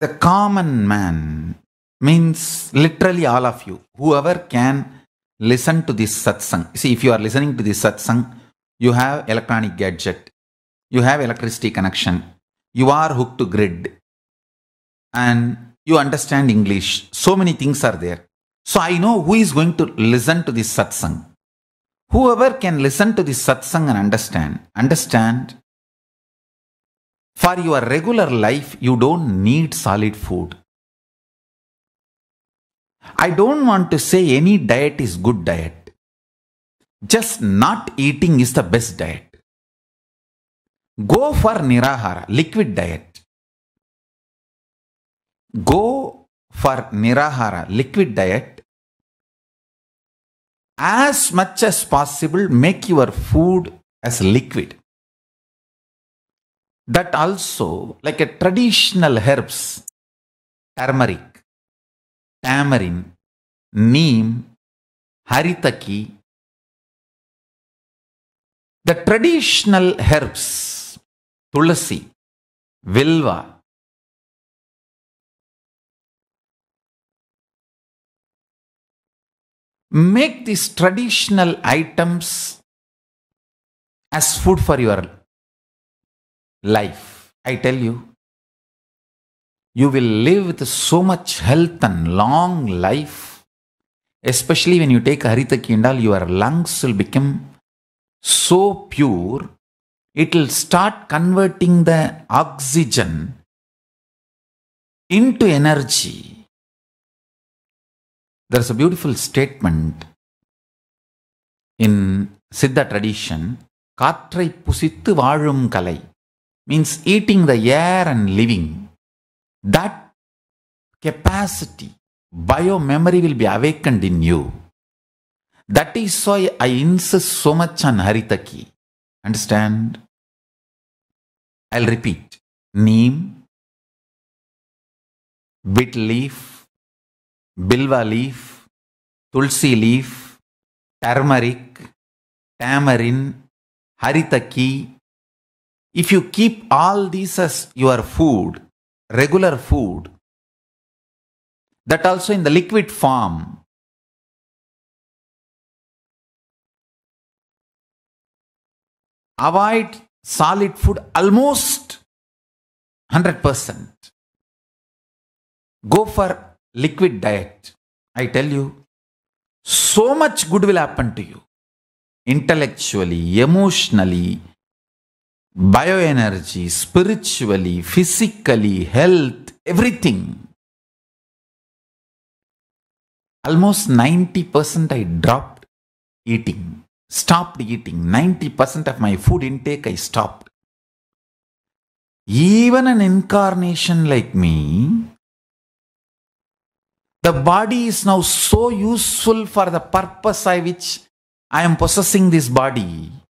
the common man means literally all of you, whoever can listen to this satsang. See, if you are listening to this satsang, you have electronic gadget, you have electricity connection, you are hooked to grid, and you understand English. So many things are there. So I know who is going to listen to this satsang. Whoever can listen to this satsang and understand, understand for your regular life, you don't need solid food. I don't want to say any diet is good diet. Just not eating is the best diet. Go for nirahara, liquid diet. Go for nirahara, liquid diet. As much as possible, make your food as liquid that also like a traditional herbs turmeric tamarind neem haritaki the traditional herbs tulsi vilva make these traditional items as food for your life. I tell you, you will live with so much health and long life. Especially when you take Haritha Kindal, your lungs will become so pure, it will start converting the oxygen into energy. There's a beautiful statement in Siddha tradition Katrai புசித்து வாழும் means eating the air and living. That capacity, bio memory will be awakened in you. That is why I insist so much on Haritaki. Understand? I'll repeat. Neem, bit leaf, bilva leaf, tulsi leaf, turmeric, tamarind, haritaki, if you keep all these as your food, regular food, that also in the liquid form, avoid solid food almost 100%. Go for liquid diet. I tell you, so much good will happen to you intellectually, emotionally, bioenergy, spiritually, physically, health, everything. Almost 90% I dropped eating, stopped eating. 90% of my food intake I stopped. Even an incarnation like me, the body is now so useful for the purpose I which I am possessing this body